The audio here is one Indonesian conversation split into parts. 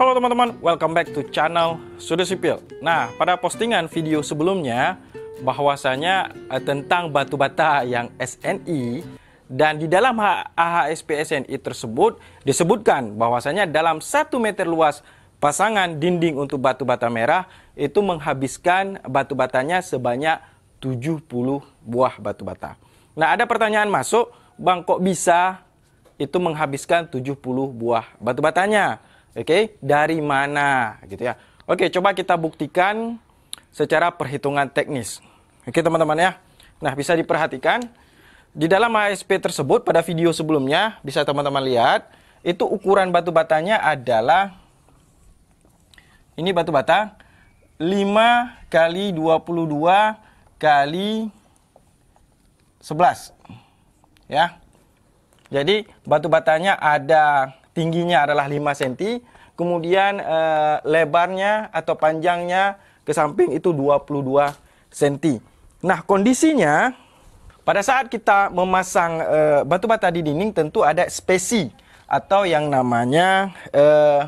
Halo teman-teman, welcome back to channel Sude Sipil. Nah, pada postingan video sebelumnya bahwasanya eh, tentang batu bata yang SNI dan di dalam AHSP SNI tersebut disebutkan bahwasanya dalam satu meter luas pasangan dinding untuk batu bata merah itu menghabiskan batu batanya sebanyak 70 buah batu bata. Nah, ada pertanyaan masuk, Bang kok bisa itu menghabiskan 70 buah batu batanya? Oke, okay? dari mana gitu ya. Oke, okay, coba kita buktikan secara perhitungan teknis. Oke, okay, teman-teman ya. Nah, bisa diperhatikan di dalam ASP tersebut pada video sebelumnya bisa teman-teman lihat itu ukuran batu batanya adalah ini batu bata 5 kali 22 kali 11 ya. Jadi batu batanya ada tingginya adalah 5 cm, kemudian eh, lebarnya atau panjangnya ke samping itu 22 cm. Nah, kondisinya pada saat kita memasang eh, batu bata di dinding tentu ada spesi atau yang namanya eh,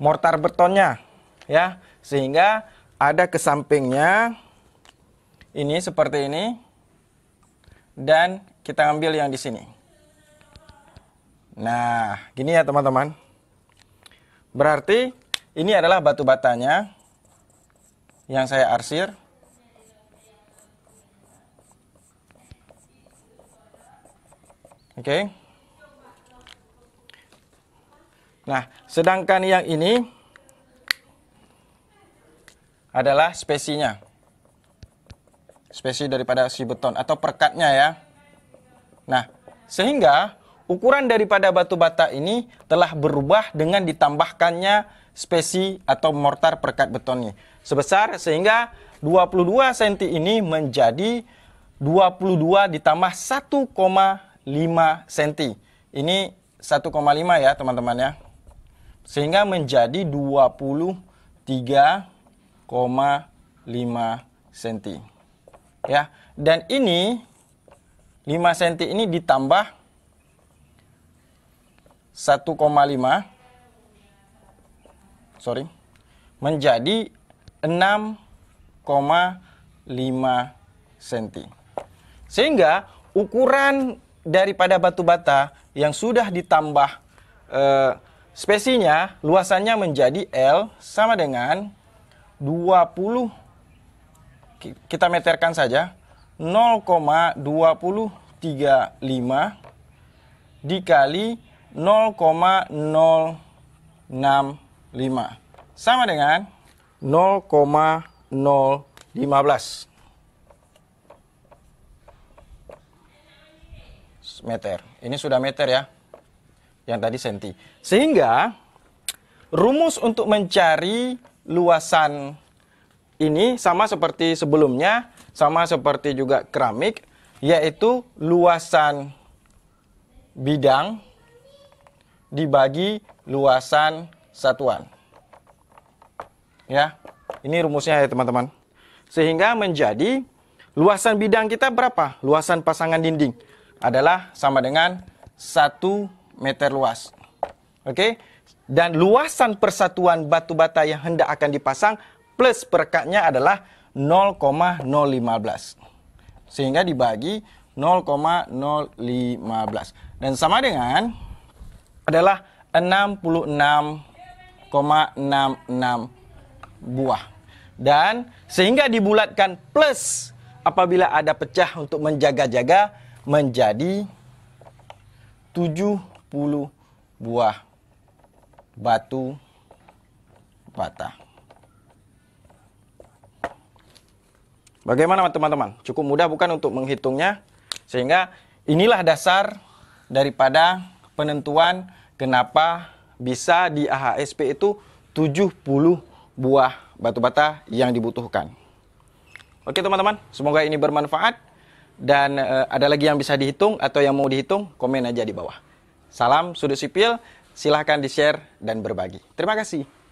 mortar betonnya ya, sehingga ada ke sampingnya ini seperti ini dan kita ambil yang di sini. Nah, gini ya teman-teman. Berarti ini adalah batu batanya yang saya arsir. Oke. Okay. Nah, sedangkan yang ini adalah spesinya. Spesi daripada si beton atau perkatnya ya. Nah, sehingga ukuran daripada batu bata ini telah berubah dengan ditambahkannya spesi atau mortar perkat betonnya sebesar sehingga 22 cm ini menjadi 22 ditambah 1,5 cm. Ini 1,5 ya teman-teman ya. Sehingga menjadi 23,5 cm. Ya, dan ini 5 cm ini ditambah 1,5 sorry menjadi 6,5 cm. Sehingga ukuran daripada batu bata yang sudah ditambah eh, spesinya luasannya menjadi L sama dengan 20 kita meterkan saja 0,235 dikali 0,065 sama dengan 0,015 meter. Ini sudah meter ya. Yang tadi senti. Sehingga rumus untuk mencari luasan ini sama seperti sebelumnya, sama seperti juga keramik, yaitu luasan bidang dibagi luasan satuan. Ya, ini rumusnya ya teman-teman. Sehingga menjadi luasan bidang kita berapa? Luasan pasangan dinding adalah sama dengan 1 meter luas. Oke, dan luasan persatuan batu bata yang hendak akan dipasang plus perekatnya adalah 0,015. Sehingga dibagi 0,015. Dan sama dengan adalah 66,66 buah. Dan sehingga dibulatkan plus apabila ada pecah untuk menjaga-jaga menjadi 70 buah batu bata. Bagaimana teman-teman? Cukup mudah bukan untuk menghitungnya? Sehingga inilah dasar daripada penentuan kenapa bisa di AHSP itu 70 buah batu bata yang dibutuhkan. Oke teman-teman, semoga ini bermanfaat dan e, ada lagi yang bisa dihitung atau yang mau dihitung, komen aja di bawah. Salam sudut sipil, silahkan di-share dan berbagi. Terima kasih.